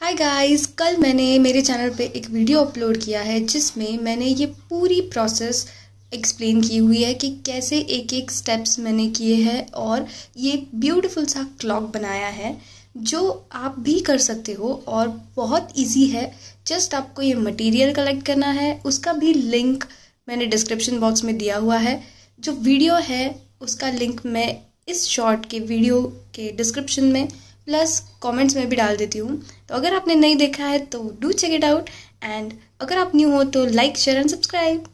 hi guys कल मैंने मेरे चैनल पे एक वीडियो अपलोड किया है जिसमें मैंने ये पूरी प्रोसेस एक्सप्लेन की हुई है कि कैसे एक एक स्टेप्स मैंने किए हैं और ये ब्यूटीफुल सा क्लॉक बनाया है जो आप भी कर सकते हो और बहुत इजी है जस्ट आपको ये मटेरियल कलेक्ट करना है उसका भी लिंक मैंने डिस्क्रिप्शन बॉक्स में दिया हुआ है जो वीडियो है उसका लिंक मैं इस शॉर्ट के वीडियो के डिस्क्रिप्शन में प्लस कमेंट्स में भी डाल देती हूँ तो अगर आपने नहीं देखा है तो do check it out and अगर आप न्यू हो तो लाइक शेयर एंड सब्सक्राइब